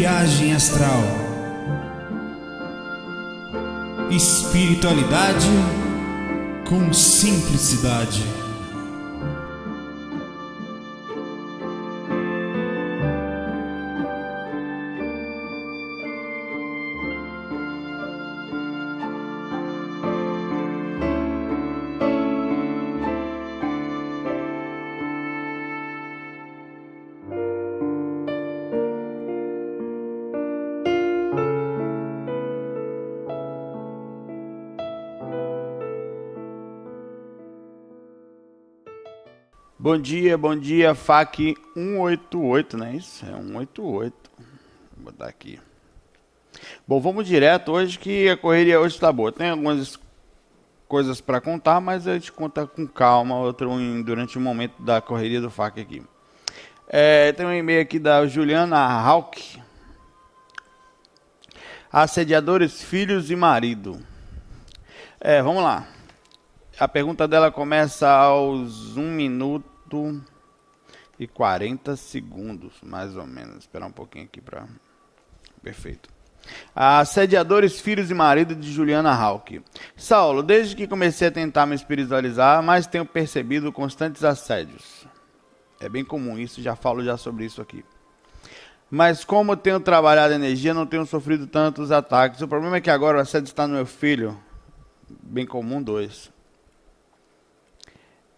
viagem astral, espiritualidade com simplicidade. Bom dia, bom dia, FAC 188, não é isso? É 188. Vou botar aqui. Bom, vamos direto hoje que a correria hoje está boa. Tem algumas coisas para contar, mas a gente conta com calma outro, durante o momento da correria do FAC aqui. É, tem um e-mail aqui da Juliana Hawk. Assediadores, filhos e marido. É, vamos lá. A pergunta dela começa aos 1 minuto minuto e 40 segundos, mais ou menos. Esperar um pouquinho aqui para. Perfeito. Assediadores, filhos e marido de Juliana Hawk. Saulo, desde que comecei a tentar me espiritualizar, mas tenho percebido constantes assédios. É bem comum isso, já falo já sobre isso aqui. Mas como tenho trabalhado a energia, não tenho sofrido tantos ataques. O problema é que agora o assédio está no meu filho, bem comum dois.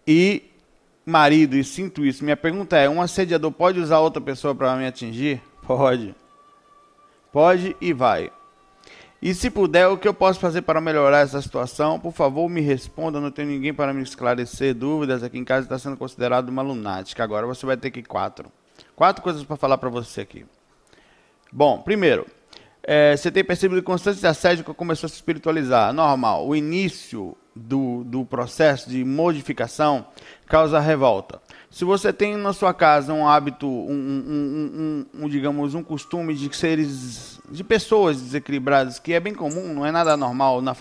E marido e sinto isso. Minha pergunta é: um assediador pode usar outra pessoa para me atingir? Pode. Pode e vai. E se puder, o que eu posso fazer para melhorar essa situação? Por favor, me responda. Não tenho ninguém para me esclarecer dúvidas. Aqui em casa está sendo considerado uma lunática. Agora você vai ter que quatro. Quatro coisas para falar para você aqui. Bom, primeiro, é, você tem percebido constantes assédio que começou a se espiritualizar. Normal. O início do, do processo de modificação causa revolta. Se você tem na sua casa um hábito, um, um, um, um, digamos, um costume de seres, de pessoas desequilibradas, que é bem comum, não é nada normal na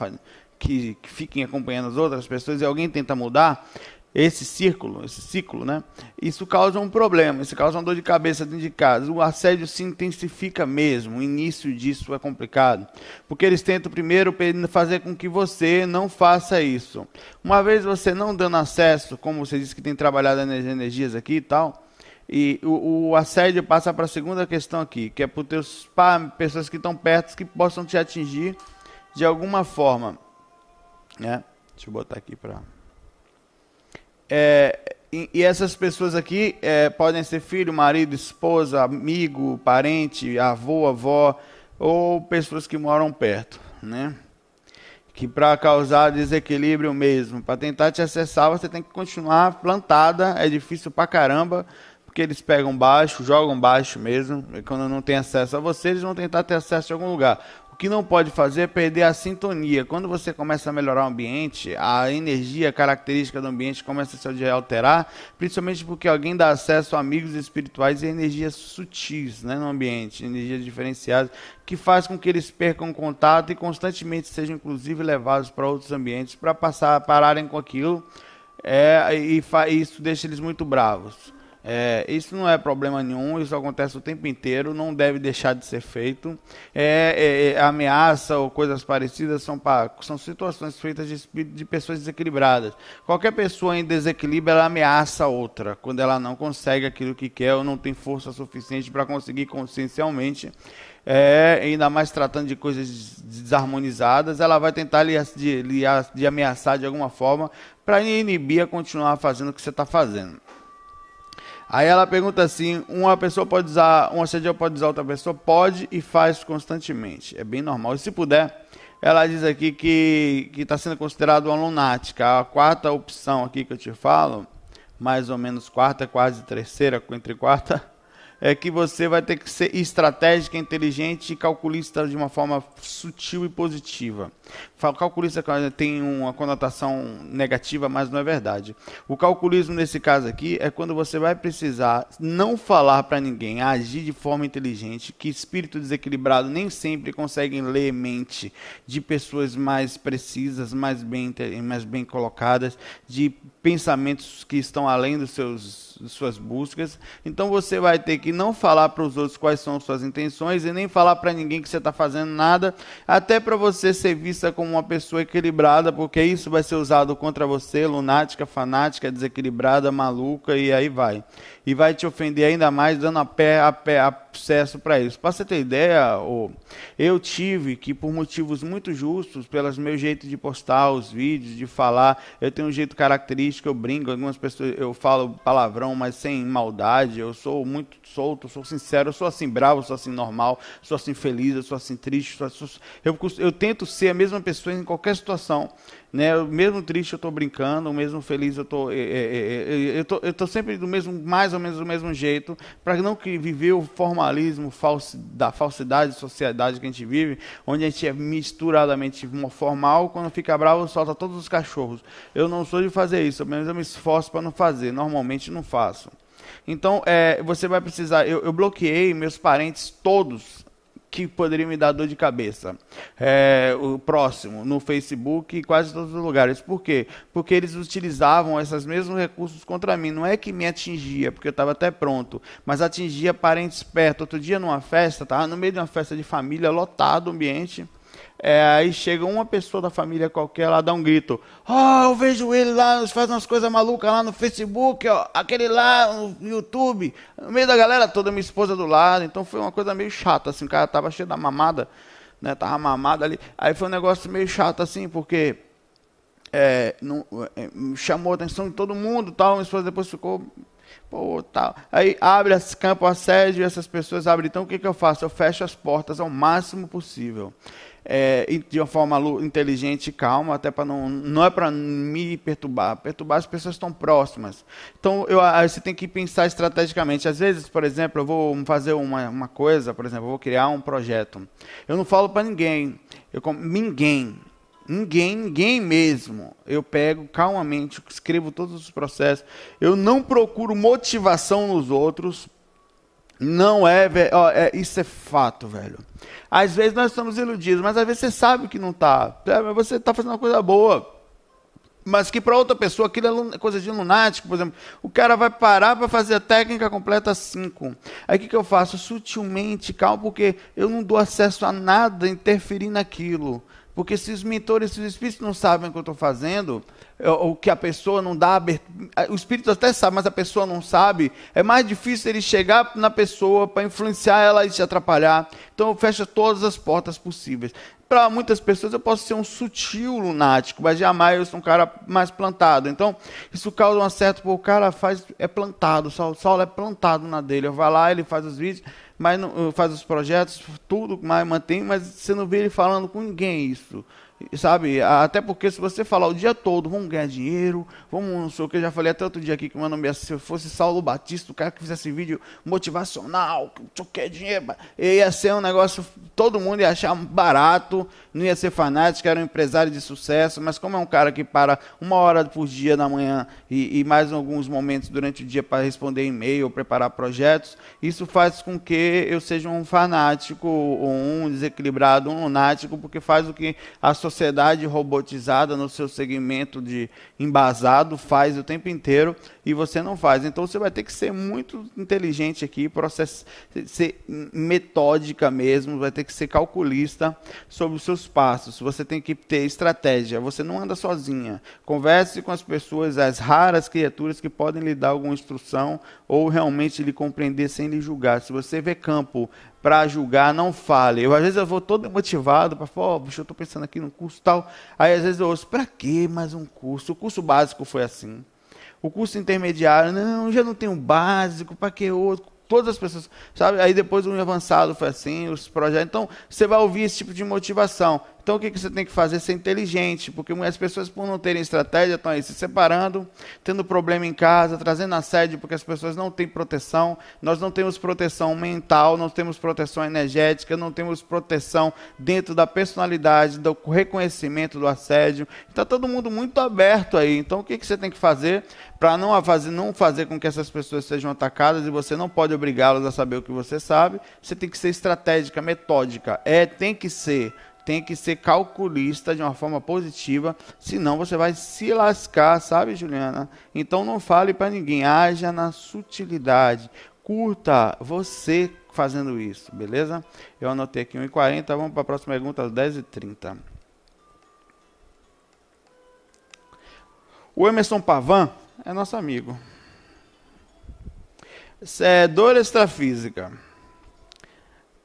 que, que fiquem acompanhando as outras pessoas e alguém tenta mudar, esse círculo, esse ciclo, né? Isso causa um problema, isso causa uma dor de cabeça dentro de casa. O assédio se intensifica mesmo, o início disso é complicado, porque eles tentam primeiro fazer com que você não faça isso. Uma vez você não dando acesso, como você disse que tem trabalhado nas energias aqui e tal, e o, o assédio passa para a segunda questão aqui, que é por teus pá, pessoas que estão perto que possam te atingir de alguma forma, né? Deixa eu botar aqui para é, e, e, essas pessoas aqui é, podem ser filho, marido, esposa, amigo, parente, avô, avó, ou pessoas que moram perto, né? Que para causar desequilíbrio mesmo, para tentar te acessar, você tem que continuar plantada, é difícil pra caramba, porque eles pegam baixo, jogam baixo mesmo, e quando não tem acesso a você, eles vão tentar ter acesso a algum lugar que não pode fazer é perder a sintonia. Quando você começa a melhorar o ambiente, a energia característica do ambiente começa a se alterar, principalmente porque alguém dá acesso a amigos espirituais e energias sutis né, no ambiente, energias diferenciadas, que faz com que eles percam contato e constantemente sejam, inclusive, levados para outros ambientes para passar pararem com aquilo. É, e isso deixa eles muito bravos. É, isso não é problema nenhum, isso acontece o tempo inteiro, não deve deixar de ser feito. É, é, é ameaça ou coisas parecidas são, pra, são situações feitas de de pessoas desequilibradas. Qualquer pessoa em desequilíbrio ela ameaça outra quando ela não consegue aquilo que quer ou não tem força suficiente para conseguir consciencialmente. É, ainda mais tratando de coisas desarmonizadas, ela vai tentar lhe, lhe, lhe ameaçar de alguma forma para inibir a continuar fazendo o que você está fazendo. Aí ela pergunta assim: uma pessoa pode usar, um assediador pode usar outra pessoa? Pode e faz constantemente. É bem normal. E se puder, ela diz aqui que está sendo considerado uma lunática. A quarta opção aqui que eu te falo, mais ou menos quarta, quase terceira, entre quarta é que você vai ter que ser estratégica, inteligente e calculista de uma forma sutil e positiva. Calculista tem uma conotação negativa, mas não é verdade. O calculismo nesse caso aqui é quando você vai precisar não falar para ninguém, agir de forma inteligente, que espírito desequilibrado nem sempre conseguem ler mente de pessoas mais precisas, mais bem, mais bem colocadas, de pensamentos que estão além dos seus suas buscas. Então você vai ter que não falar para os outros quais são suas intenções e nem falar para ninguém que você está fazendo nada, até para você ser vista como uma pessoa equilibrada, porque isso vai ser usado contra você, lunática, fanática, desequilibrada, maluca e aí vai. E vai te ofender ainda mais, dando a pé, a pé acesso para isso. Para você ter ideia, eu tive que, por motivos muito justos, pelos meu jeito de postar os vídeos, de falar, eu tenho um jeito característico, eu brinco, algumas pessoas, eu falo palavrão mas sem maldade. Eu sou muito solto, sou sincero, eu sou assim bravo, sou assim normal, sou assim feliz, eu sou assim triste. Sou, assim, eu, eu tento ser a mesma pessoa em qualquer situação. Né? Mesmo triste eu estou brincando, mesmo feliz eu tô, é, é, é, é eu tô, eu tô sempre do mesmo, mais ou menos do mesmo jeito, para não que viver o formalismo falso, da falsidade de sociedade que a gente vive, onde a gente é misturadamente formal, quando fica bravo solta todos os cachorros. Eu não sou de fazer isso, mas eu me esforço para não fazer, normalmente não faço. Então, é, você vai precisar. Eu, eu, bloqueei meus parentes todos que poderia me dar dor de cabeça. É, o próximo, no Facebook e quase todos os lugares. Por quê? Porque eles utilizavam esses mesmos recursos contra mim. Não é que me atingia, porque eu estava até pronto, mas atingia parentes perto. Outro dia, numa festa, estava no meio de uma festa de família, lotado o ambiente. É, aí chega uma pessoa da família qualquer lá, dá um grito. Ó, oh, eu vejo ele lá, faz umas coisas malucas lá no Facebook, ó, aquele lá no YouTube, no meio da galera toda, minha esposa do lado. Então foi uma coisa meio chata, assim, o cara tava cheio da mamada, né? Tava mamada ali. Aí foi um negócio meio chato, assim, porque é, não, é, chamou a atenção de todo mundo tal. Minha esposa depois ficou Pô, tá. Aí abre esse campo assédio e essas pessoas abrem. Então o que, que eu faço? Eu fecho as portas ao máximo possível é, de uma forma inteligente e calma, até para não não é para me perturbar, perturbar as pessoas estão próximas. Então eu, você tem que pensar estrategicamente. Às vezes, por exemplo, eu vou fazer uma, uma coisa, por exemplo, eu vou criar um projeto. Eu não falo para ninguém, eu ninguém, ninguém, ninguém mesmo. Eu pego calmamente, escrevo todos os processos. Eu não procuro motivação nos outros não é, velho. é, isso é fato, velho. Às vezes nós estamos iludidos, mas às vezes você sabe que não está. É, você está fazendo uma coisa boa. Mas que para outra pessoa aquilo é, é coisa de lunático, por exemplo. O cara vai parar para fazer a técnica completa 5. Aí o que, que eu faço? Sutilmente, calma, porque eu não dou acesso a nada interferir naquilo. Porque se os mentores, se os espíritos não sabem o que eu estou fazendo, é, o que a pessoa não dá é, O espírito até sabe, mas a pessoa não sabe. É mais difícil ele chegar na pessoa para influenciar ela e te atrapalhar. Então fecha todas as portas possíveis. Para muitas pessoas eu posso ser um sutil lunático, mas jamais eu sou um cara mais plantado. Então isso causa um acerto, porque o cara faz, é plantado, o Saulo é plantado na dele. Vai lá, ele faz os vídeos, mas não, faz os projetos, tudo, mas mantém, mas você não vê ele falando com ninguém isso sabe? Até porque se você falar o dia todo, vamos ganhar dinheiro, vamos, não sei o que, eu já falei até tanto dia aqui que meu nome é, se eu fosse Saulo Batista, o cara que fizesse vídeo motivacional, que eu quero dinheiro, ia ser um negócio, todo mundo ia achar barato, não ia ser fanático, era um empresário de sucesso, mas como é um cara que para uma hora por dia na manhã e, e mais alguns momentos durante o dia para responder e-mail, ou preparar projetos, isso faz com que eu seja um fanático, um desequilibrado, um lunático, porque faz o que a sociedade robotizada no seu segmento de embasado faz o tempo inteiro e você não faz. Então você vai ter que ser muito inteligente aqui, process... ser metódica mesmo, vai ter que ser calculista sobre os seus passos. Você tem que ter estratégia. Você não anda sozinha. Converse com as pessoas, as raras criaturas que podem lhe dar alguma instrução ou realmente lhe compreender sem lhe julgar. Se você vê campo para julgar, não fale. Eu às vezes eu vou todo motivado para falar, oh, bicho, eu estou pensando aqui no curso tal. Aí às vezes eu ouço, para que mais um curso? O curso básico foi assim. O curso intermediário, não, já não tem o um básico, para que outro? Todas as pessoas, sabe? Aí depois o um avançado foi assim, os projetos. Então, você vai ouvir esse tipo de motivação. Então o que, que você tem que fazer? Ser inteligente, porque as pessoas, por não terem estratégia, estão aí se separando, tendo problema em casa, trazendo assédio, porque as pessoas não têm proteção. Nós não temos proteção mental, não temos proteção energética, não temos proteção dentro da personalidade, do reconhecimento do assédio. Está todo mundo muito aberto aí. Então o que, que você tem que fazer para não fazer, não fazer com que essas pessoas sejam atacadas e você não pode obrigá-las a saber o que você sabe? Você tem que ser estratégica, metódica. É, tem que ser tem que ser calculista de uma forma positiva, senão você vai se lascar, sabe, Juliana? Então não fale para ninguém, haja na sutilidade. Curta você fazendo isso, beleza? Eu anotei aqui 1h40, vamos para a próxima pergunta, 10h30. O Emerson Pavan é nosso amigo. é dor extrafísica.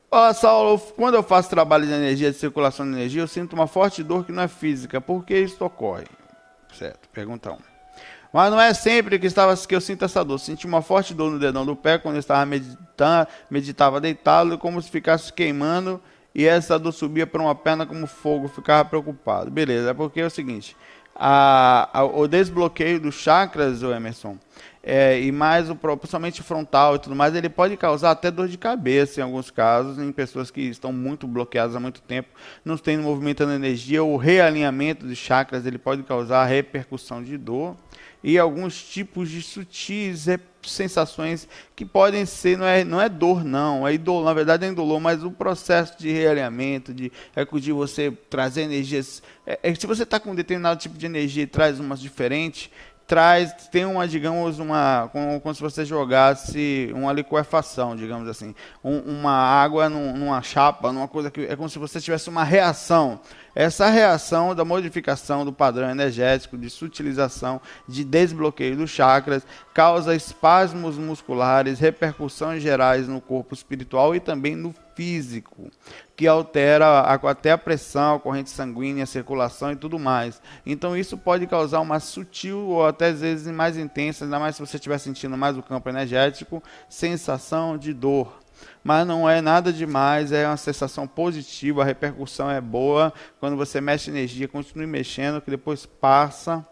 Ó, Saulo, quando eu faço trabalho de energia, de circulação de energia, eu sinto uma forte dor que não é física. Por que isso ocorre? Certo, pergunta 1. Um. Mas não é sempre que, estava, que eu sinto essa dor. Senti uma forte dor no dedão do pé quando eu estava meditando, meditava deitado, como se ficasse queimando e essa dor subia para uma perna como fogo. Ficava preocupado. Beleza, é porque é o seguinte: a, a, o desbloqueio dos chakras, o Emerson, é, e mais o próprio, somente frontal e tudo mais, ele pode causar até dor de cabeça em alguns casos, em pessoas que estão muito bloqueadas há muito tempo, não tem movimentando energia, o realinhamento dos chakras ele pode causar repercussão de dor e alguns tipos de sutis sensações que podem ser, não é, não é dor não, é dor na verdade é dolor mas o processo de realinhamento, de de você, trazer energias, é, é, se você está com um determinado tipo de energia e traz umas diferentes, traz, tem uma, digamos, uma, como, como se você jogasse uma liquefação, digamos assim, um, uma água num, numa chapa, numa coisa que é como se você tivesse uma reação. Essa reação da modificação do padrão energético, de sutilização, de desbloqueio dos chakras, causa espasmos musculares, repercussões gerais no corpo espiritual e também no físico que altera a, até a pressão, a corrente sanguínea, a circulação e tudo mais. Então isso pode causar uma sutil ou até às vezes mais intensa, ainda mais se você estiver sentindo mais o campo energético, sensação de dor. Mas não é nada demais, é uma sensação positiva, a repercussão é boa. Quando você mexe energia, continue mexendo, que depois passa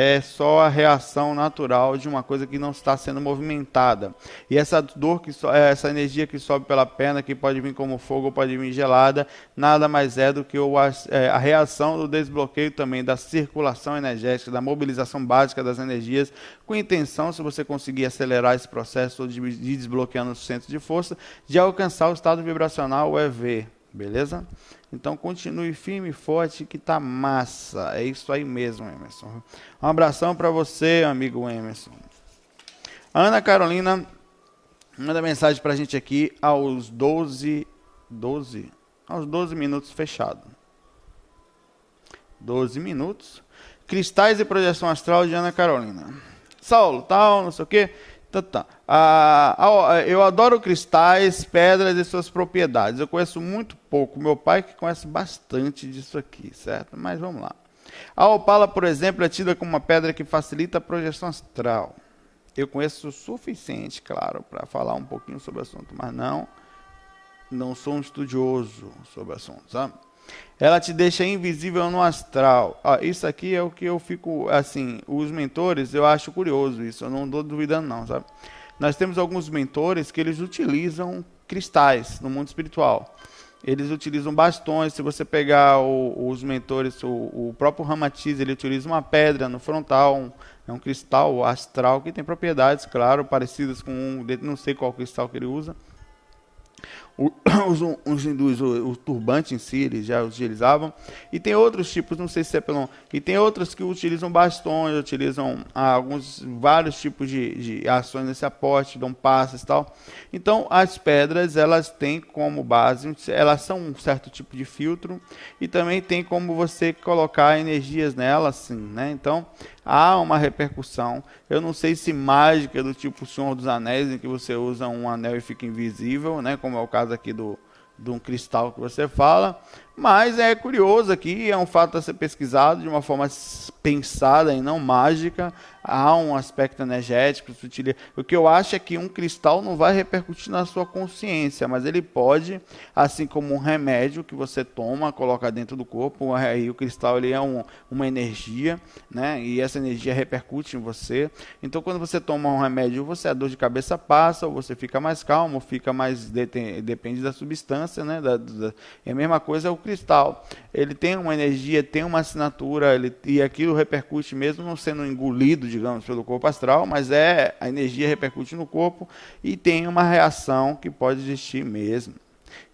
é só a reação natural de uma coisa que não está sendo movimentada. E essa dor, que so, é, essa energia que sobe pela perna, que pode vir como fogo, ou pode vir gelada, nada mais é do que o, é, a reação do desbloqueio também da circulação energética, da mobilização básica das energias, com intenção, se você conseguir acelerar esse processo de, de desbloqueando o centro de força, de alcançar o estado vibracional, o EV, Beleza? Então continue firme e forte que tá massa. É isso aí mesmo, Emerson. Um abração para você, amigo Emerson. Ana Carolina manda mensagem pra gente aqui aos 12 12 aos 12 minutos fechado. 12 minutos. Cristais e projeção astral de Ana Carolina. Saulo, tal, não sei o quê. Tá, tá. Ah, ah eu adoro cristais, pedras e suas propriedades. Eu conheço muito pouco. Meu pai que conhece bastante disso aqui, certo? Mas vamos lá. A opala, por exemplo, é tida como uma pedra que facilita a projeção astral. Eu conheço o suficiente, claro, para falar um pouquinho sobre o assunto, mas não, não sou um estudioso sobre o assunto, sabe? Ela te deixa invisível no astral. Ah, isso aqui é o que eu fico, assim, os mentores, eu acho curioso isso, eu não estou duvidando não, sabe? Nós temos alguns mentores que eles utilizam cristais no mundo espiritual. Eles utilizam bastões. Se você pegar o, os mentores, o, o próprio Ramatiz, ele utiliza uma pedra no frontal, um, é um cristal astral que tem propriedades, claro, parecidas com um, não sei qual cristal que ele usa. os, os, hindus, o, o, turbante em si, eles já utilizavam. E tem outros tipos, não sei se é pelo. E tem outros que utilizam bastões, utilizam ah, alguns, vários tipos de, de ações nesse aporte, dão passes e tal. Então, as pedras, elas têm como base, elas são um certo tipo de filtro. E também tem como você colocar energias nelas, assim, né? Então, há uma repercussão. Eu não sei se mágica do tipo Senhor dos Anéis, em que você usa um anel e fica invisível, né, como é o caso aqui do, de um cristal que você fala, mas é curioso aqui, é um fato a ser pesquisado de uma forma pensada e não mágica. Há um aspecto energético, sutil. O que eu acho é que um cristal não vai repercutir na sua consciência, mas ele pode, assim como um remédio que você toma, coloca dentro do corpo, aí o cristal ele é um, uma energia, né? E essa energia repercute em você. Então, quando você toma um remédio, você a dor de cabeça passa, ou você fica mais calmo, fica mais depende da substância, né? Da, da... É a mesma coisa o cristal, ele tem uma energia, tem uma assinatura, ele, e aquilo repercute mesmo não sendo engolido, digamos, pelo corpo astral, mas é a energia repercute no corpo e tem uma reação que pode existir mesmo.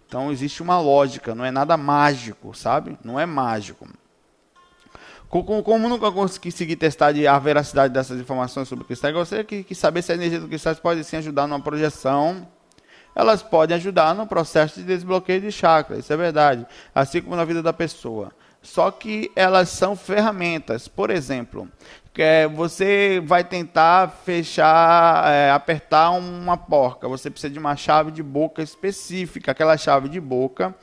Então existe uma lógica, não é nada mágico, sabe? Não é mágico. Como nunca consegui testar a veracidade dessas informações sobre cristais, gostaria que, que saber se a energia do cristal pode sim ajudar numa projeção elas podem ajudar no processo de desbloqueio de chakras, isso é verdade, assim como na vida da pessoa. Só que elas são ferramentas. Por exemplo, que eh, você vai tentar fechar, é, apertar uma porca. Você precisa de uma chave de boca específica. Aquela chave de boca,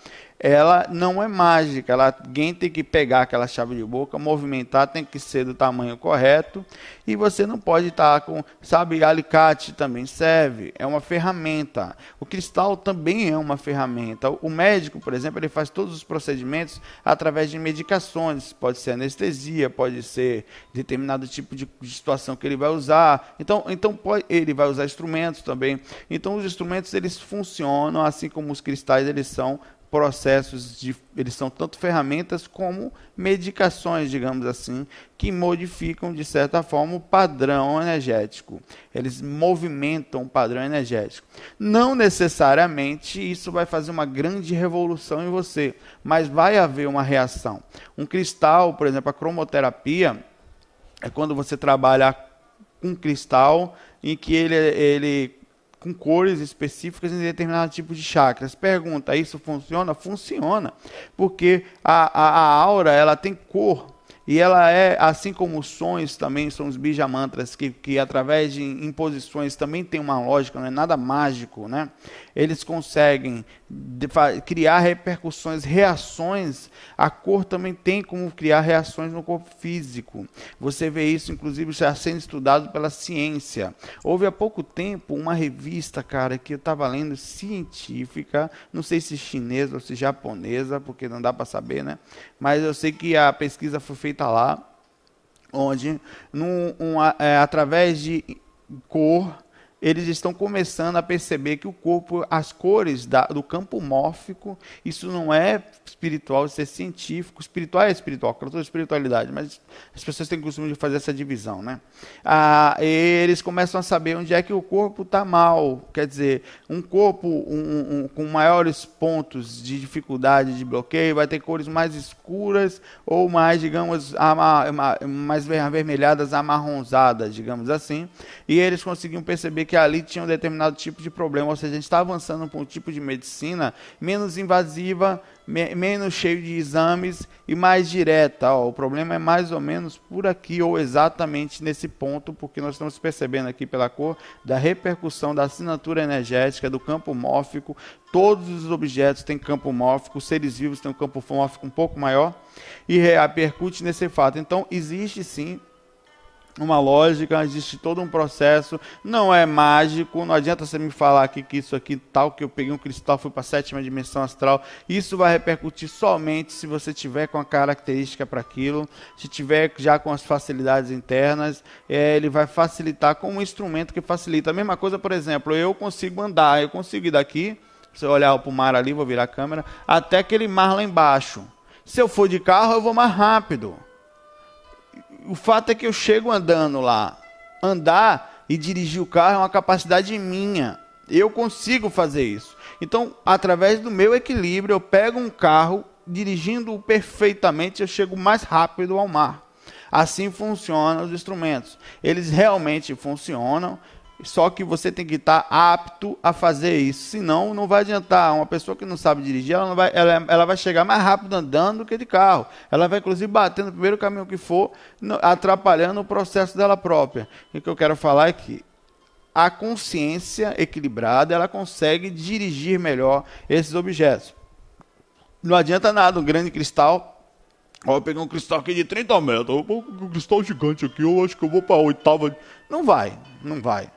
ela não é mágica. Ela, alguém tem que pegar aquela chave de boca, movimentar, tem que ser do tamanho correto. E você não pode estar tá com, sabe, alicate também serve, é uma ferramenta. O cristal também é uma ferramenta. O médico, por exemplo, ele faz todos os procedimentos através de medicações, pode ser anestesia, pode ser determinado tipo de situação que ele vai usar. Então, então pode, ele vai usar instrumentos também. Então, os instrumentos eles funcionam assim como os cristais eles são processos de eles são tanto ferramentas como medicações, digamos assim, que modificam de certa forma o padrão energético. Eles movimentam o padrão energético. Não necessariamente isso vai fazer uma grande revolução em você, mas vai haver uma reação. Um cristal, por exemplo, a cromoterapia é quando você trabalha um cristal em que ele, é, ele com cores específicas em determinado tipo de chakras. Pergunta: isso funciona? Funciona, porque a, a, a aura ela tem cor, e ela é, assim como os sonhos também são os bijamantras, que, que através de imposições também tem uma lógica, não é nada mágico, né? eles conseguem criar repercussões, reações. A cor também tem como criar reações no corpo físico. Você vê isso, inclusive, já sendo estudado pela ciência. Houve há pouco tempo uma revista, cara, que eu estava lendo, científica, não sei se chinesa ou se japonesa, porque não dá para saber, né? Mas eu sei que a pesquisa foi feita lá, onde, num, um, é, através de cor, eles estão começando a perceber que o corpo, as cores da, do campo mórfico, isso não é espiritual, isso é científico. Espiritual é espiritual, claro, toda espiritualidade, mas as pessoas têm o costume de fazer essa divisão, né? Ah, eles começam a saber onde é que o corpo está mal, quer dizer, um corpo um, um, com maiores pontos de dificuldade de bloqueio vai ter cores mais escuras ou mais, digamos, mais avermelhadas, amarronzadas, digamos assim. E eles conseguiam perceber que que ali tinha um determinado tipo de problema, ou seja, a gente está avançando para um tipo de medicina menos invasiva, me, menos cheio de exames e mais direta. Ó, o problema é mais ou menos por aqui, ou exatamente nesse ponto, porque nós estamos percebendo aqui pela cor da repercussão da assinatura energética, do campo mórfico. Todos os objetos têm campo mórfico, os seres vivos têm um campo mórfico um pouco maior e repercute nesse fato. Então, existe sim uma lógica, existe todo um processo, não é mágico, não adianta você me falar aqui que isso aqui tal, que eu peguei um cristal, fui para a sétima dimensão astral, isso vai repercutir somente se você tiver com a característica para aquilo, se tiver já com as facilidades internas, é, ele vai facilitar como um instrumento que facilita. A mesma coisa, por exemplo, eu consigo andar, eu consigo ir daqui, se eu olhar para o mar ali, vou virar a câmera, até aquele mar lá embaixo. Se eu for de carro, eu vou mais rápido o fato é que eu chego andando lá. Andar e dirigir o carro é uma capacidade minha. Eu consigo fazer isso. Então, através do meu equilíbrio, eu pego um carro, dirigindo-o perfeitamente, eu chego mais rápido ao mar. Assim funcionam os instrumentos. Eles realmente funcionam só que você tem que estar apto a fazer isso. Senão, não vai adiantar. Uma pessoa que não sabe dirigir, ela, vai, ela, ela vai chegar mais rápido andando do que de carro. Ela vai, inclusive, batendo no primeiro caminho que for, atrapalhando o processo dela própria. o que eu quero falar é que a consciência equilibrada, ela consegue dirigir melhor esses objetos. Não adianta nada um grande cristal Ó, eu peguei um cristal aqui de 30 metros, um cristal gigante aqui, eu acho que eu vou para a oitava. Não vai, não vai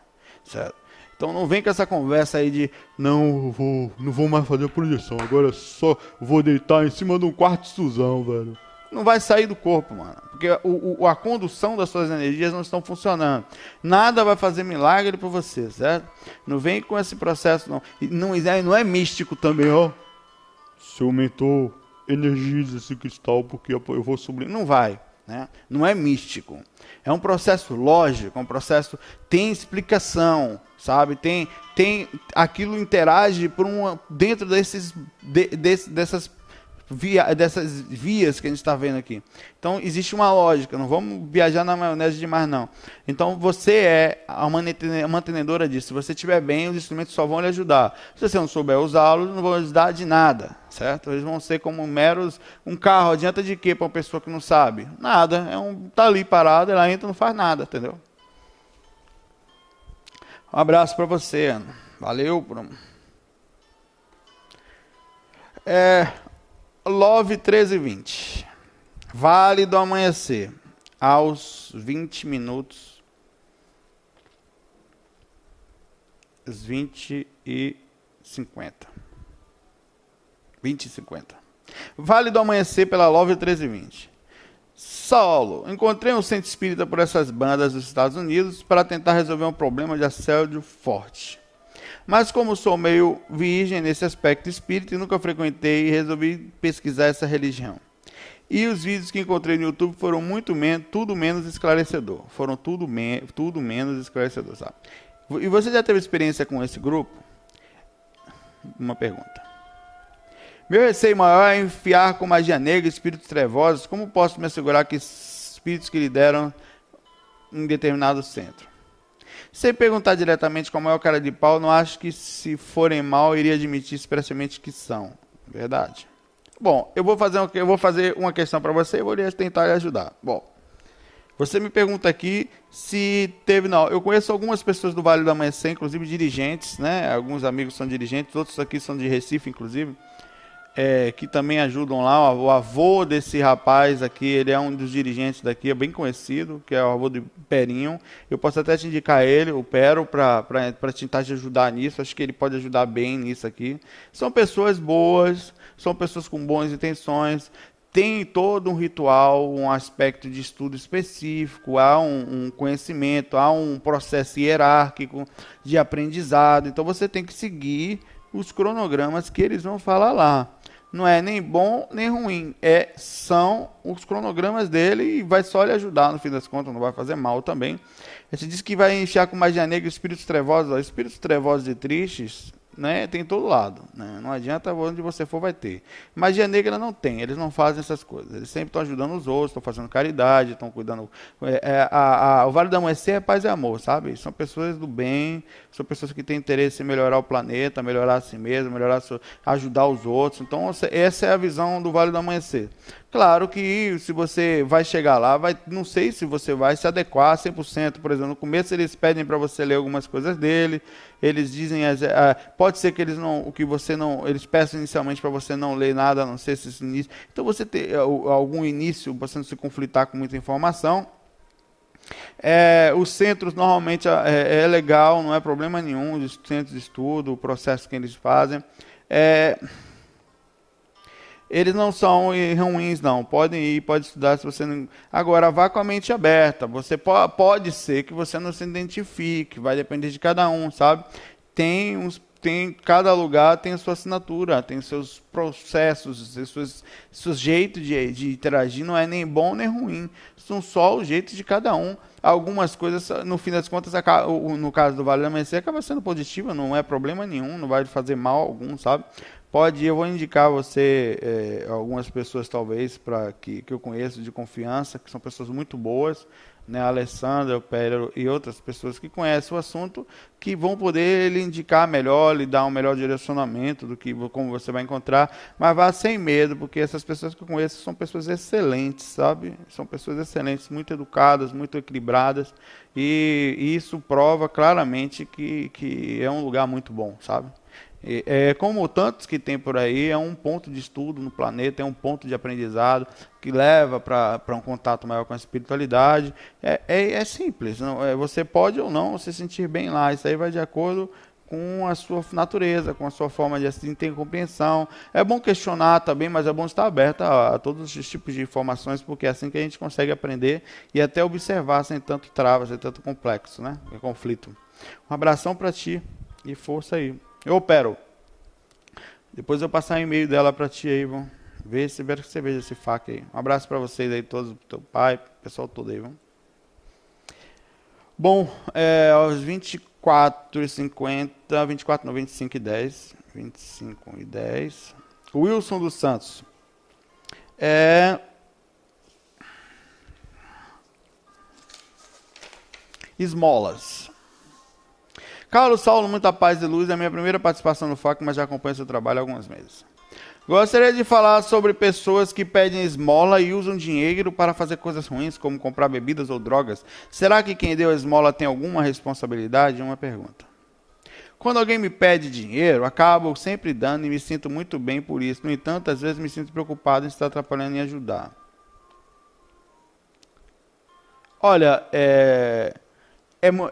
certo? Então não vem com essa conversa aí de não vou, não vou mais fazer projeção, agora só vou deitar em cima de um quarto de Suzão, velho. Não vai sair do corpo, mano. Porque o, o, a condução das suas energias não estão funcionando. Nada vai fazer milagre para você, certo? Não vem com esse processo, não. E não, é, não é místico também, ó. Seu mentor energiza esse cristal porque eu vou sublimar. Não vai. Né? Não é místico. É um processo lógico, é um processo tem explicação, sabe? Tem, tem aquilo interage por uma, dentro desses, de, desse, dessas via, dessas vias que a gente está vendo aqui. Então, existe uma lógica, não vamos viajar na maionese demais, não. Então, você é a mantenedora disso. Se você estiver bem, os instrumentos só vão lhe ajudar. Se você não souber usá-los, não vão ajudar de nada, certo? Eles vão ser como meros... Um carro adianta de quê para uma pessoa que não sabe? Nada. É um, tá ali parado, ela entra e não faz nada, entendeu? Um abraço para você, Ana. Valeu, Bruno. É, Love 1320. Vale do amanhecer. Aos 20 minutos. 20 e 50. 20 e 50. Vale do amanhecer pela Love 1320. Saulo, Encontrei um centro espírita por essas bandas dos Estados Unidos para tentar resolver um problema de assédio forte. Mas como sou meio virgem nesse aspecto espírita e nunca frequentei, resolvi pesquisar essa religião. E os vídeos que encontrei no YouTube foram muito tudo menos esclarecedor. Foram tudo, me tudo menos esclarecedor, sabe? E você já teve experiência com esse grupo? Uma pergunta. Meu receio maior é enfiar com magia negra, espíritos trevosos. Como posso me assegurar que espíritos que lideram em determinado centro? Sem perguntar diretamente como é o cara de pau, não acho que se forem mal, iria admitir expressamente que são. Verdade. Bom, eu vou fazer, eu vou fazer uma questão para você e vou tentar lhe ajudar. Bom, você me pergunta aqui se teve. Não, eu conheço algumas pessoas do Vale do Amanhecer, inclusive dirigentes, né? Alguns amigos são dirigentes, outros aqui são de Recife, inclusive é, que também ajudam lá. O avô desse rapaz aqui, ele é um dos dirigentes daqui, é bem conhecido, que é o avô do Perinho. Eu posso até te indicar ele, o Pero, para tentar te ajudar nisso. Acho que ele pode ajudar bem nisso aqui. São pessoas boas, são pessoas com boas intenções. Tem todo um ritual, um aspecto de estudo específico, há um, um conhecimento, há um processo hierárquico de aprendizado. Então você tem que seguir os cronogramas que eles vão falar lá não é nem bom nem ruim. É, são os cronogramas dele e vai só lhe ajudar, no fim das contas, não vai fazer mal também. Ele diz que vai encher com magia negra espíritos trevosos. Ó, espíritos trevosos e tristes né, tem em todo lado. Né? Não adianta onde você for, vai ter. Magia negra não tem, eles não fazem essas coisas. Eles sempre estão ajudando os outros, estão fazendo caridade, estão cuidando. É, é a, a, o Vale da Amanhecer é paz e amor, sabe? São pessoas do bem, são pessoas que têm interesse em melhorar o planeta, melhorar a si mesmo, melhorar ajudar os outros. Então, essa é a visão do Vale do Amanhecer. Claro que se você vai chegar lá, vai, não sei se você vai se adequar 100%. Por exemplo, no começo eles pedem para você ler algumas coisas dele, eles dizem ah, pode ser que eles não o que você não eles peçam inicialmente para você não ler nada, a não ser esse início. Então você ter eh, algum início, você não se conflitar com muita informação. É, os centros normalmente ah, é, é, legal, não é problema nenhum, os centros de estudo, o processo que eles fazem. É, eles não são ruins, não. Podem ir, pode estudar se você não. Agora, vá com a mente aberta. Você po pode ser que você não se identifique, vai depender de cada um, sabe? Tem uns. Tem, cada lugar tem a sua assinatura, tem seus processos, seus, seus jeitos de, de interagir, não é nem bom nem ruim. São só o jeito de cada um. Algumas coisas, no fim das contas, no caso do Vale da Amanhecer, acaba sendo positiva, não é problema nenhum, não vai fazer mal algum, sabe? Pode, eu vou indicar você é, algumas pessoas talvez para que, que eu conheço de confiança, que são pessoas muito boas, né, Alessandra, o Pedro e outras pessoas que conhecem o assunto, que vão poder lhe indicar melhor, lhe dar um melhor direcionamento do que como você vai encontrar, mas vá sem medo, porque essas pessoas que eu conheço são pessoas excelentes, sabe? São pessoas excelentes, muito educadas, muito equilibradas, e, e isso prova claramente que, que é um lugar muito bom, sabe? É, como tantos que tem por aí, é um ponto de estudo no planeta, é um ponto de aprendizado que leva para um contato maior com a espiritualidade. É, é, é simples, não, é, você pode ou não se sentir bem lá, isso aí vai de acordo com a sua natureza, com a sua forma de assim ter compreensão. É bom questionar também, mas é bom estar aberto a, a, todos os tipos de informações, porque é assim que a gente consegue aprender e até observar sem tanto trava, sem tanto complexo, né? É conflito. Um abração para ti e força aí. Eu opero. Depois eu passar o e-mail dela para ti, Eivon. Vê se ver que você veja esse fac aí. Um abraço para vocês aí, todos, teu pai, pessoal todo aí, vamos. Bom, é, aos 24 e 50, 24 não, 25 e 10, 25 e 10. Wilson dos Santos. É... Esmolas. Carlos Saulo, muita paz e luz. É a minha primeira participação no FAC, mas já acompanho seu trabalho há alguns meses. Gostaria de falar sobre pessoas que pedem esmola e usam dinheiro para fazer coisas ruins, como comprar bebidas ou drogas. Será que quem deu a esmola tem alguma responsabilidade? Uma pergunta. Quando alguém me pede dinheiro, acabo sempre dando e me sinto muito bem por isso. No entanto, às vezes me sinto preocupado em estar atrapalhando em ajudar. Olha, é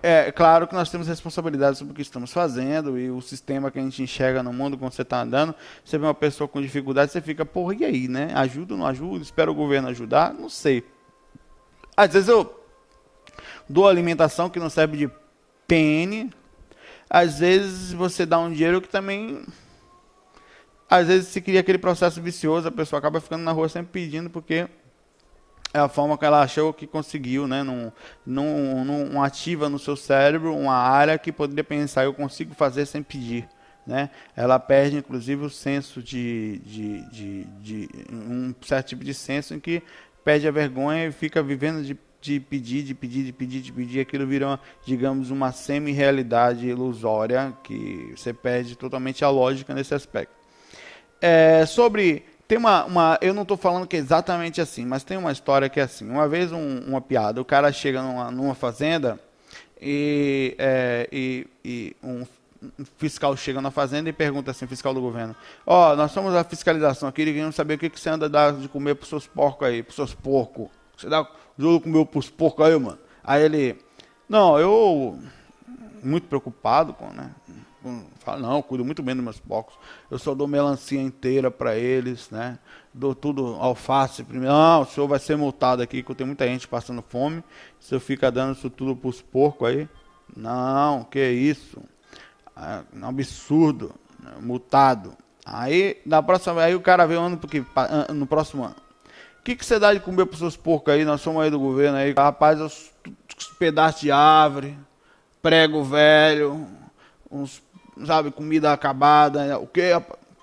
é, é, claro que nós temos responsabilidade sobre o que estamos fazendo e o sistema que a gente enxerga no mundo quando você está andando. Você vê uma pessoa com dificuldade, você fica, porra, e aí, né? Ajuda ou não ajuda? Espera o governo ajudar? Não sei. Às vezes eu dou alimentação que não serve de PN. Às vezes você dá um dinheiro que também. Às vezes se cria aquele processo vicioso, a pessoa acaba ficando na rua sempre pedindo porque é a forma que ela achou que conseguiu, né? Não, não, não ativa no seu cérebro uma área que poderia pensar, eu consigo fazer sem pedir. Né? Ela perde inclusive o senso de, de, de, de um certo tipo de senso em que perde a vergonha e fica vivendo de de pedir, de pedir, de pedir, de pedir, aquilo vira, digamos, uma semi-realidade ilusória, que você perde totalmente a lógica nesse aspecto. É, sobre tem uma, uma eu não estou falando que é exatamente assim, mas tem uma história que é assim. Uma vez um, uma piada, o cara chega numa, numa fazenda e, é, e, e um, um fiscal chega na fazenda e pergunta assim, fiscal do governo, ó, oh, nós somos a fiscalização aqui, queremos saber o que, que você anda dar de comer pros seus porcos aí, pros seus porcos. Você dá juro comer pros porcos aí, mano? Aí ele, não, eu muito preocupado com, né? fala, não, cuido muito bem dos meus porcos. Eu só dou melancia inteira para eles, né? Dou tudo, alface primeiro. Não, o senhor vai ser multado aqui, que eu tenho muita gente passando fome. O senhor fica dando isso tudo pros porcos aí. Não, que isso? Ah, é um absurdo. Né, multado. Aí, na próxima, aí o cara vem ano, porque, no próximo ano. O que, que você dá de comer pros seus porcos aí? Nós somos aí do governo aí. Rapaz, os pedaços de árvore, prego velho, uns sabe, comida acabada, o que,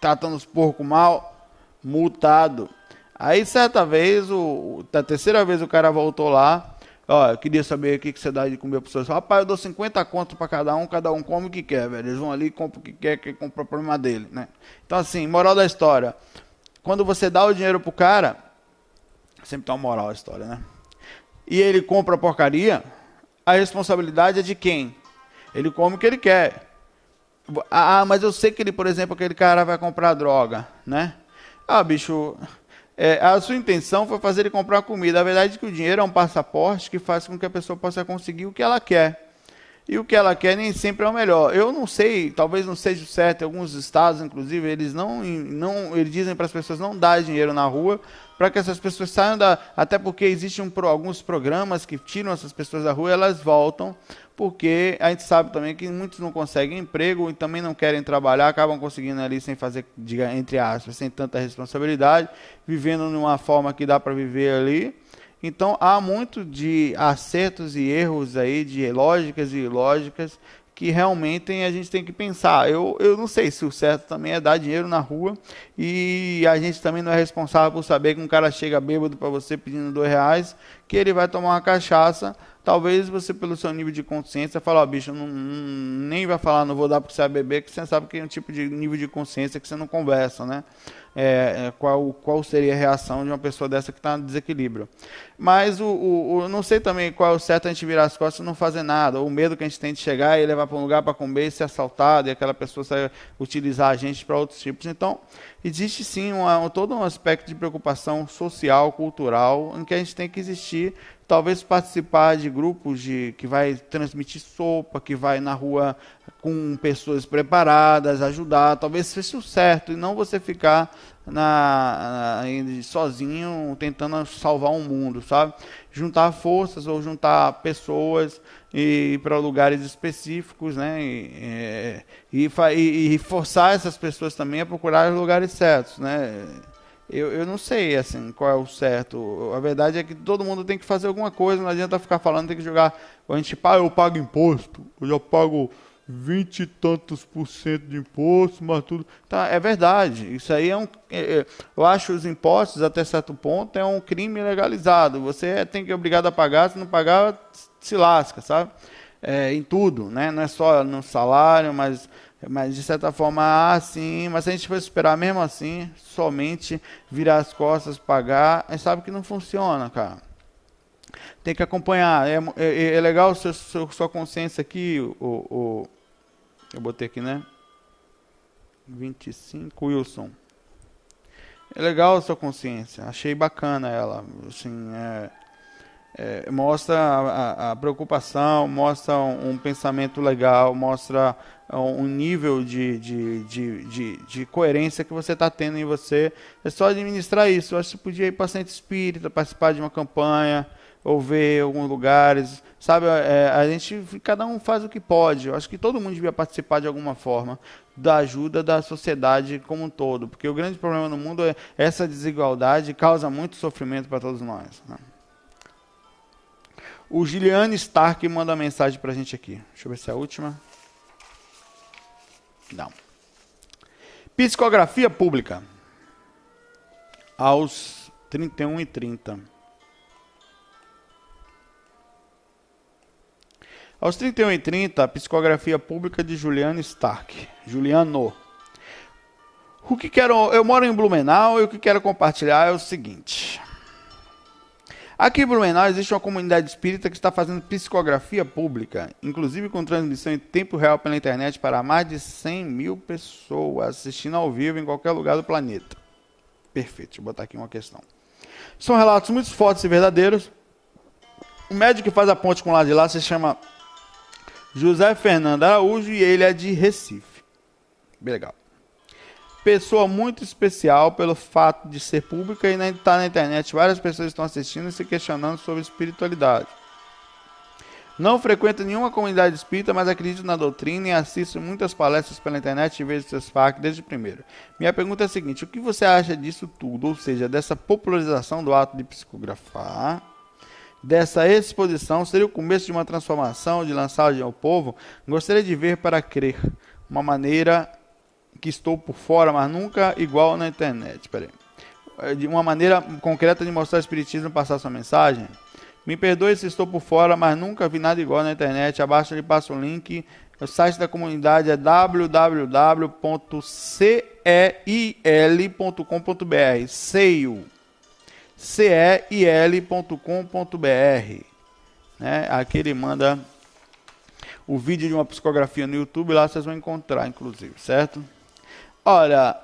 tratando os porcos mal, multado. Aí certa vez, o, da terceira vez o cara voltou lá, ó, eu queria saber o que, você dá de comer pro seu rapaz, eu dou 50 contos para cada um, cada um come o que quer, velho. Eles vão ali, compram o que quer, que compra o problema dele, né? Então assim, moral da história, quando você dá o dinheiro pro cara, sempre tá uma moral a história, né? E ele compra porcaria, a responsabilidade é de quem? Ele come o que ele quer. Ah, ah, mas eu sei que ele, por exemplo, aquele cara vai comprar droga, né? Ah, bicho, é, a sua intenção foi fazer ele comprar comida. A verdade é que o dinheiro é um passaporte que faz com que a pessoa possa conseguir o que ela quer. E o que ela quer nem sempre é o melhor. Eu não sei, talvez não seja certo. Alguns estados, inclusive, eles não, não eles dizem para as pessoas não dar dinheiro na rua, para que essas pessoas saiam da. Até porque existem um, alguns programas que tiram essas pessoas da rua, elas voltam, porque a gente sabe também que muitos não conseguem emprego e também não querem trabalhar, acabam conseguindo ali sem fazer, diga, entre aspas, sem tanta responsabilidade, vivendo de uma forma que dá para viver ali. Então há muito de acertos e erros aí, de lógicas e ilógicas, que realmente a gente tem que pensar. Eu, eu não sei se o certo também é dar dinheiro na rua e a gente também não é responsável por saber que um cara chega bêbado para você pedindo dois reais, que ele vai tomar uma cachaça. Talvez você, pelo seu nível de consciência, fale, ó, oh, bicho, não, nem vai falar, não vou dar porque você beber, bebê, que você sabe que é um tipo de nível de consciência que você não conversa, né? É, é, qual, qual seria a reação de uma pessoa dessa que está no desequilíbrio. Mas o, o, o, não sei também qual é o certo a gente virar as costas e não fazer nada, ou o medo que a gente tem de chegar e levar para um lugar para comer e ser assaltado, e aquela pessoa sair, utilizar a gente para outros tipos. Então, existe sim uma, todo um aspecto de preocupação social, cultural, em que a gente tem que existir talvez participar de grupos de que vai transmitir sopa, que vai na rua com pessoas preparadas, ajudar, talvez fosse o certo, e não você ficar na, na, sozinho tentando salvar o um mundo, sabe? Juntar forças ou juntar pessoas e, ir para lugares específicos, né? E, é, e, e, e forçar essas pessoas também a procurar os lugares certos, né? Eu, eu não sei, assim, qual é o certo. A verdade é que todo mundo tem que fazer alguma coisa, não adianta ficar falando, tem que jogar. A gente, pá, eu pago imposto, eu já pago vinte e tantos por cento de imposto, mas tudo. Tá, é verdade. Isso aí é um. É, é eu acho os impostos, até certo ponto, é um crime legalizado. Você tem que ser obrigado a pagar, se não pagar, se lasca, sabe? É, em tudo, né? Não é só no salário, mas, mas de certa forma, ah, sim. Mas se a gente for esperar mesmo assim, somente virar as costas, pagar, a gente sabe que não funciona, cara tem que acompanhar. É, é, é legal seu, seu, sua consciência aqui, o, o, eu botei aqui, né? 25 Wilson. É legal a sua consciência. Achei bacana ela. Assim, é, é, mostra a, a, preocupação, mostra um, um, pensamento legal, mostra é, um nível de, de, de, de, de coerência que você está tendo em você. É só administrar isso. Eu acho que você podia ir para centro espírita, participar de uma campanha ou ver alguns lugares, sabe? É, é, a gente, cada um faz o que pode. Eu acho que todo mundo devia participar de alguma forma da ajuda da sociedade como um todo, porque o grande problema no mundo é essa desigualdade causa muito sofrimento para todos nós. Né? O Giliane Stark manda mensagem para a gente aqui. Deixa eu ver se é a última. Não. Psicografia pública. Aos 31 e 30. Aos 31 e 30, a psicografia pública de Juliano Stark. Juliano. O que quero, eu moro em Blumenau e o que quero compartilhar é o seguinte. Aqui em Blumenau existe uma comunidade espírita que está fazendo psicografia pública, inclusive com transmissão em tempo real pela internet para mais de 100 mil pessoas assistindo ao vivo em qualquer lugar do planeta. Perfeito, deixa eu botar aqui uma questão. São relatos muito fortes e verdadeiros. O médico que faz a ponte com o lado de lá se chama José Fernando Araújo e ele é de Recife. Bem legal. Pessoa muito especial pelo fato de ser pública e estar tá na internet. Várias pessoas estão assistindo e se questionando sobre espiritualidade. Não frequento nenhuma comunidade espírita, mas acredito na doutrina e assisto muitas palestras pela internet e vejo seus FAQ desde o primeiro. Minha pergunta é a seguinte: o que você acha disso tudo, ou seja, dessa popularização do ato de psicografar? dessa exposição seria o começo de uma transformação, de lançagem ao povo. Gostaria de ver para crer. Uma maneira que estou por fora, mas nunca igual na internet. Peraí. É, de uma maneira concreta de mostrar o Espiritismo passar sua mensagem. Me perdoe se estou por fora, mas nunca vi nada igual na internet. Abaixo ele passa o link. O site da comunidade é www.ceil.com.br. Seio ceil.com.br. Né? Aqui ele manda o vídeo de uma psicografia no YouTube, lá vocês vão encontrar, inclusive, certo? Olha,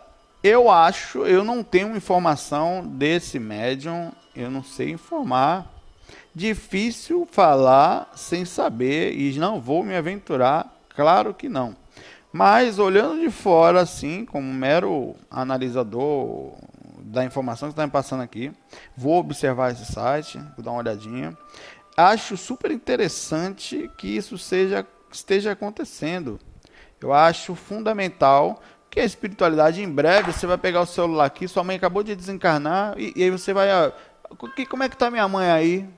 eu acho, eu não tenho informação desse médium, eu não sei informar. Difícil falar sem saber e não vou me aventurar, claro que não. Mas olhando de fora, assim, como mero analisador, da informação que está me passando aqui. Vou observar esse site, vou dar uma olhadinha. Acho super interessante que isso seja, esteja acontecendo. Eu acho fundamental que a espiritualidade, em breve, você vai pegar o celular aqui, sua mãe acabou de desencarnar, e, e aí você vai. Ah, que, como é que está minha mãe aí?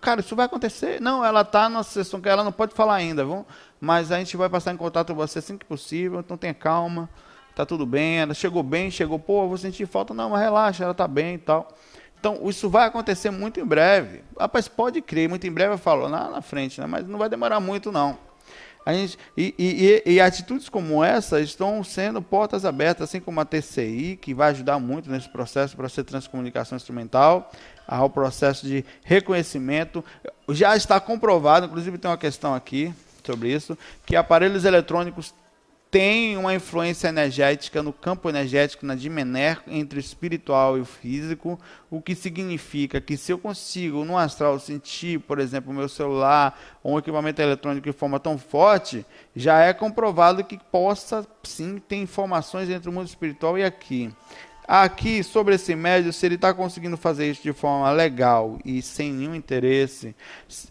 Cara, isso vai acontecer? Não, ela está na sessão que ela não pode falar ainda, vamos, mas a gente vai passar em contato com você assim que possível, então tenha calma tá tudo bem, ela chegou bem, chegou, pô, eu vou sentir falta, não, mas relaxa, ela tá bem e tal. Então, isso vai acontecer muito em breve. Rapaz, pode crer, muito em breve eu falo, lá na frente, né? Mas não vai demorar muito, não. A gente, e, e, e, atitudes como essa estão sendo portas abertas, assim como a TCI, que vai ajudar muito nesse processo, para ser transcomunicação instrumental, ao processo de reconhecimento. Já está comprovado, inclusive tem uma questão aqui sobre isso, que aparelhos eletrônicos tem uma influência energética no campo energético, na dimener, entre o espiritual e o físico, o que significa que se eu consigo no astral sentir, por exemplo, meu celular ou um equipamento eletrônico de forma tão forte, já é comprovado que possa sim ter informações entre o mundo espiritual e aqui aqui sobre esse médio, se ele está conseguindo fazer isso de forma legal e sem nenhum interesse,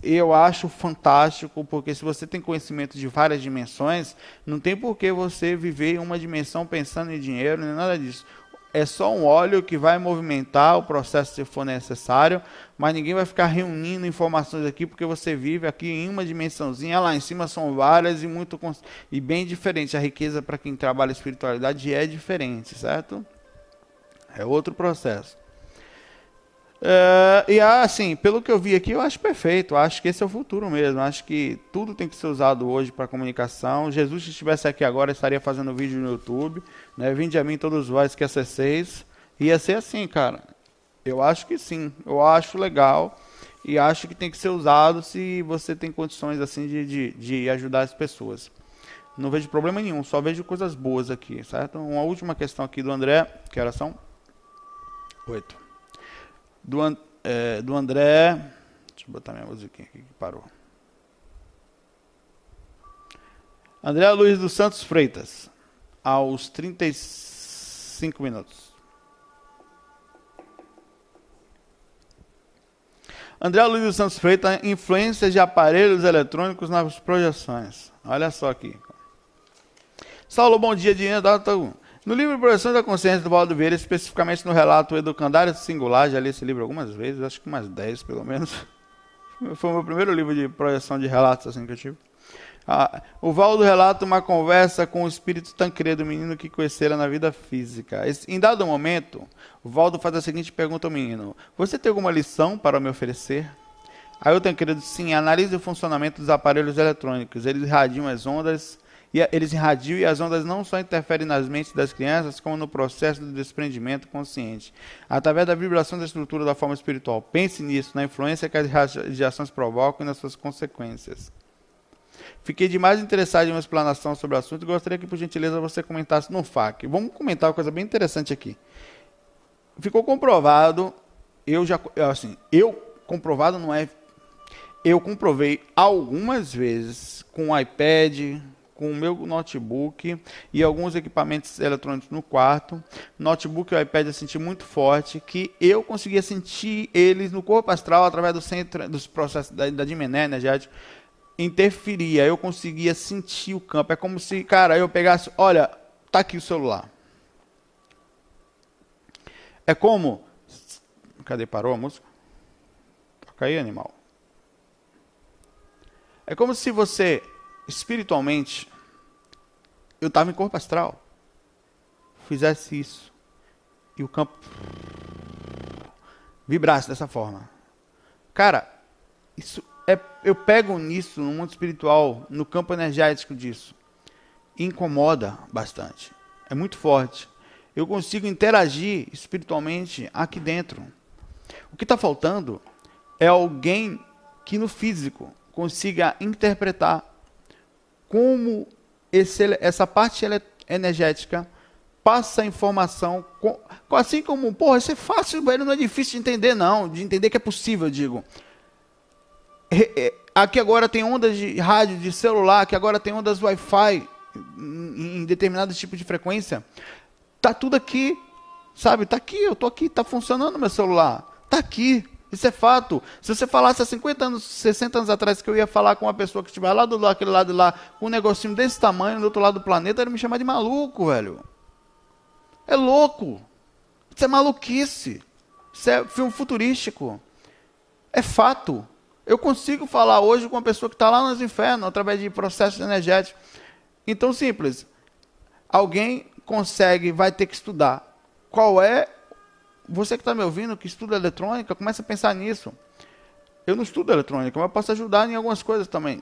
eu acho fantástico, porque se você tem conhecimento de várias dimensões, não tem por que você viver em uma dimensão pensando em dinheiro, nem nada disso. É só um óleo que vai movimentar o processo se for necessário, mas ninguém vai ficar reunindo informações aqui porque você vive aqui em uma dimensãozinha, lá em cima são várias e muito e bem diferente. A riqueza para quem trabalha espiritualidade é diferente, certo? É outro processo. Uh, e ah, assim, pelo que eu vi aqui, eu acho perfeito. Acho que esse é o futuro mesmo. Acho que tudo tem que ser usado hoje para comunicação. Jesus, se estivesse aqui agora, estaria fazendo vídeo no YouTube. Né? Vinde a mim todos vós que acesseis. Ia ser assim, cara. Eu acho que sim. Eu acho legal. E acho que tem que ser usado se você tem condições assim de, de, de ajudar as pessoas. Não vejo problema nenhum, só vejo coisas boas aqui, certo? Uma última questão aqui do André, que era são? 8. Do, é, do André. Deixa eu botar minha musiquinha aqui que parou. André Luiz dos Santos Freitas, aos 35 minutos. André Luiz dos Santos Freitas, influências de aparelhos eletrônicos nas projeções. Olha só aqui. Saulo, bom dia, Dinheiro. No livro Projeção da Consciência do Valdo Vieira, especificamente no relato Educandário Singular, já li esse livro algumas vezes, acho que umas 10 pelo menos. Foi o meu primeiro livro de projeção de relatos assim que eu tive. Ah, o Valdo relata uma conversa com o espírito Tancredo, o menino que conhecera na vida física. em dado momento, o Valdo faz a seguinte pergunta ao menino: Você tem alguma lição para me oferecer? Aí o Tancredo, sim, analise o funcionamento dos aparelhos eletrônicos. Eles irradiam as ondas eles irradiam e as ondas não só interferem nas mentes das crianças, como no processo do desprendimento consciente. Através da vibração da estrutura da forma espiritual. Pense nisso, na influência que as radiações provocam e nas suas consequências. Fiquei demais interessado em uma explanação sobre o assunto e gostaria que, por gentileza, você comentasse no FAQ. Vamos comentar uma coisa bem interessante aqui. Ficou comprovado, eu já, assim, eu comprovado não é. Eu comprovei algumas vezes com o iPad, com o meu notebook e alguns equipamentos eletrônicos no quarto. Notebook e o iPad eu senti muito forte, que eu conseguia sentir eles no corpo astral através do centro, dos processos da, da dimené energética. Interferia, eu conseguia sentir o campo. É como se, cara, eu pegasse, olha, tá aqui o celular. É como. Cadê? Parou a música? Toca aí, animal. É como se você espiritualmente, eu estava em corpo astral, fizesse isso e o campo vibrasse dessa forma. Cara, isso é, eu pego nisso no mundo espiritual, no campo energético disso. Incomoda bastante. É muito forte. Eu consigo interagir espiritualmente aqui dentro. O que está faltando é alguém que no físico consiga interpretar como esse, essa parte energética passa a informação, assim como, porra, isso é fácil, velho, não é difícil de entender, não, de entender que é possível, digo. É, aqui agora tem ondas de rádio, de celular, que agora tem ondas Wi-Fi em determinado tipo de frequência. Tá tudo aqui, sabe? Tá aqui, eu tô aqui, tá funcionando meu celular, tá aqui. Isso é fato. Se você falasse há 50 anos, 60 anos atrás que eu ia falar com uma pessoa que estiver lá do aquele lado lá, com um negocinho desse tamanho, do outro lado do planeta, ele me chamar de maluco, velho. É louco. Isso é maluquice. Isso é filme futurístico. É fato. Eu consigo falar hoje com uma pessoa que está lá nos infernos, através de processos energéticos. Então, simples. Alguém consegue, vai ter que estudar qual é você que está me ouvindo, que estuda eletrônica, começa a pensar nisso. Eu não estudo eletrônica, mas posso ajudar em algumas coisas também.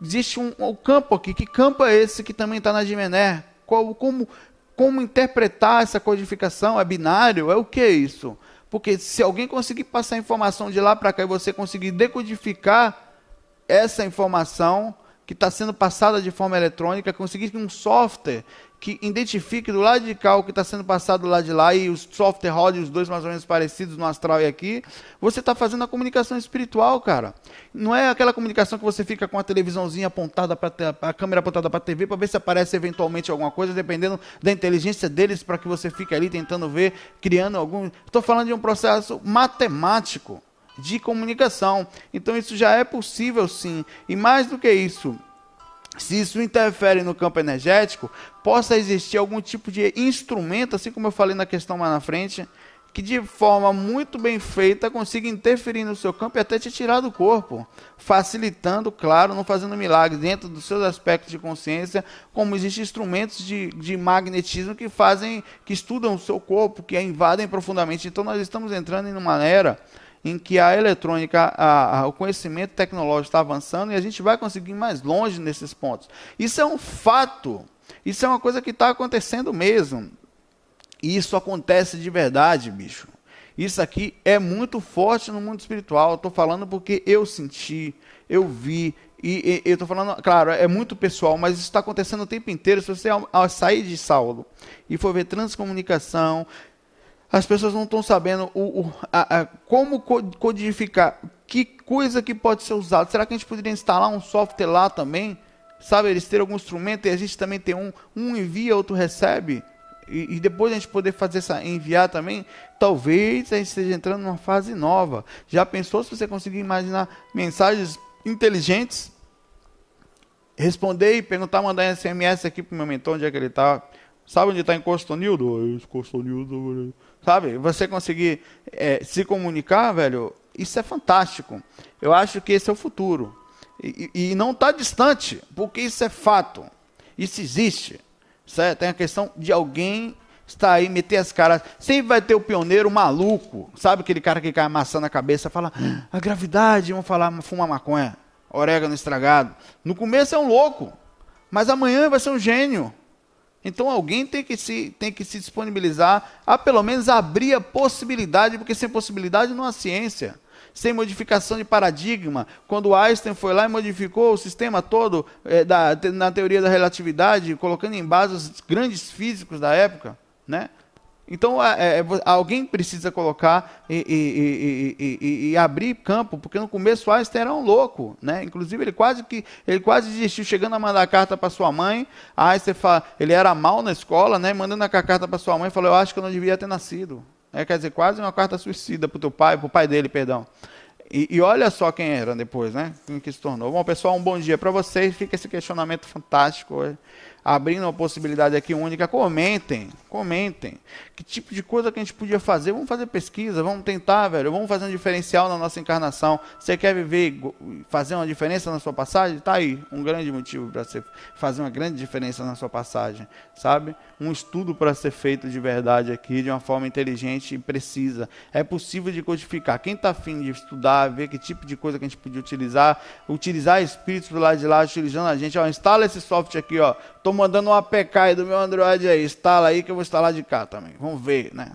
Existe um, um campo aqui. Que campo é esse que também está na Dimené? Qual, como, como interpretar essa codificação? É binário? É o que é isso? Porque se alguém conseguir passar a informação de lá para cá e você conseguir decodificar essa informação, que está sendo passada de forma eletrônica, conseguir um software que identifique do lado de cá o que está sendo passado do lado de lá e o software rode os dois mais ou menos parecidos no astral e aqui, você está fazendo a comunicação espiritual, cara. Não é aquela comunicação que você fica com a televisãozinha apontada para a câmera apontada para a TV para ver se aparece eventualmente alguma coisa, dependendo da inteligência deles para que você fique ali tentando ver, criando algum. Estou falando de um processo matemático de comunicação. Então isso já é possível sim. E mais do que isso, se isso interfere no campo energético, possa existir algum tipo de instrumento, assim como eu falei na questão mais na frente, que de forma muito bem feita consiga interferir no seu campo e até te tirar do corpo, facilitando, claro, não fazendo milagre dentro dos seus aspectos de consciência, como existem instrumentos de, de magnetismo que fazem, que estudam o seu corpo, que a invadem profundamente. Então nós estamos entrando em uma era em que a eletrônica, a, a, o conhecimento tecnológico está avançando e a gente vai conseguir ir mais longe nesses pontos. Isso é um fato. Isso é uma coisa que está acontecendo mesmo. E isso acontece de verdade, bicho. Isso aqui é muito forte no mundo espiritual. Estou falando porque eu senti, eu vi, e, eu estou falando, claro, é muito pessoal, mas isso está acontecendo o tempo inteiro. Se você ao, ao sair de Saulo e for ver transcomunicação, as pessoas não estão sabendo o, o, a, a, como codificar, que coisa que pode ser usada. Será que a gente poderia instalar um software lá também? Sabe, eles terem algum instrumento e a gente também tem um, um envia, outro recebe? E, e, depois a gente poder fazer essa enviar também, talvez a gente esteja entrando numa fase nova. Já pensou se você conseguir imaginar mensagens inteligentes? Responder e perguntar, mandar SMS aqui pro meu mentor onde é que ele está Sabe onde está em Costonildo? Costonildo sabe? Você conseguir é, se comunicar, velho, isso é fantástico. Eu acho que esse é o futuro. E, e não está distante, porque isso é fato. Isso existe. Certo? Tem a questão de alguém estar aí, meter as caras. Sempre vai ter o pioneiro maluco. Sabe aquele cara que cai amassando a cabeça fala, ah, a gravidade, vamos falar, fuma maconha, orégano estragado. No começo é um louco, mas amanhã vai ser um gênio. Então alguém tem que se, tem que se disponibilizar a pelo menos abrir a possibilidade, porque sem possibilidade não há ciência. Sem modificação de paradigma, quando Einstein foi lá e modificou o sistema todo é, da, na teoria da relatividade, colocando em base os grandes físicos da época, né? Então, é, é alguém precisa colocar e, e, e, e, abrir campo, porque no começo o Einstein era um louco, né? Inclusive, ele quase que ele quase desistiu, chegando a mandar carta para sua mãe. A Einstein ele era mal na escola, né? Mandando a carta para sua mãe, falou: Eu acho que eu não devia ter nascido. É, quer dizer, quase uma carta suicida para o teu pai, para o pai dele, perdão. E, olha só quem era depois, né? Quem que se tornou. Bom, pessoal, um bom dia para vocês. Fica esse questionamento fantástico hoje abrindo uma possibilidade aqui única, comentem, comentem. Que tipo de coisa que a gente podia fazer? Vamos fazer pesquisa, vamos tentar, velho. Vamos fazer um diferencial na nossa encarnação. Você quer viver, fazer uma diferença na sua passagem? Tá aí, um grande motivo para você fazer uma grande diferença na sua passagem, sabe? Um estudo para ser feito de verdade aqui, de uma forma inteligente e precisa. É possível de codificar. Quem está afim de estudar, ver que tipo de coisa que a gente podia utilizar, utilizar espíritos do lado de lá, utilizando a gente, ó, instala esse software aqui, ó. Toma mandando um APK do meu Android aí, instala aí que eu vou instalar de cá também. Vamos ver, né?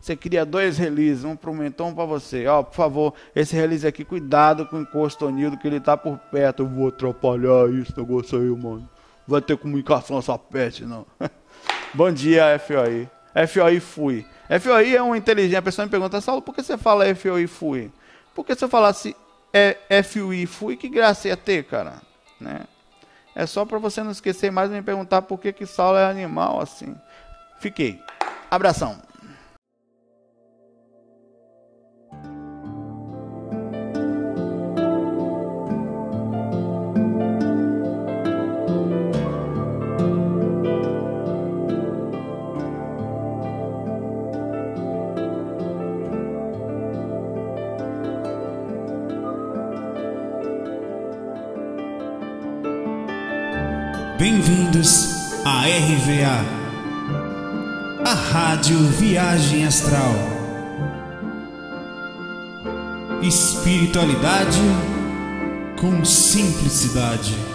Você cria dois releases, um para o mentor, um para você. Ó, por favor, esse release aqui, cuidado com o encosto anildo que ele tá por perto. Eu vou atrapalhar isso, gosto aí mano. Vai ter comunicação essa pet, não. Bom dia, FOI. FOI fui. FOI é uma inteligência. A pessoa me pergunta, Saulo, por que você fala FOI fui? Porque se eu falasse é, FUI fui, que graça ia ter, cara? Né? É só para você não esquecer mais e me perguntar por que, que Saulo é animal assim. Fiquei. Abração. bem-vindos à RVA, a Rádio Viagem Astral. Espiritualidade com simplicidade.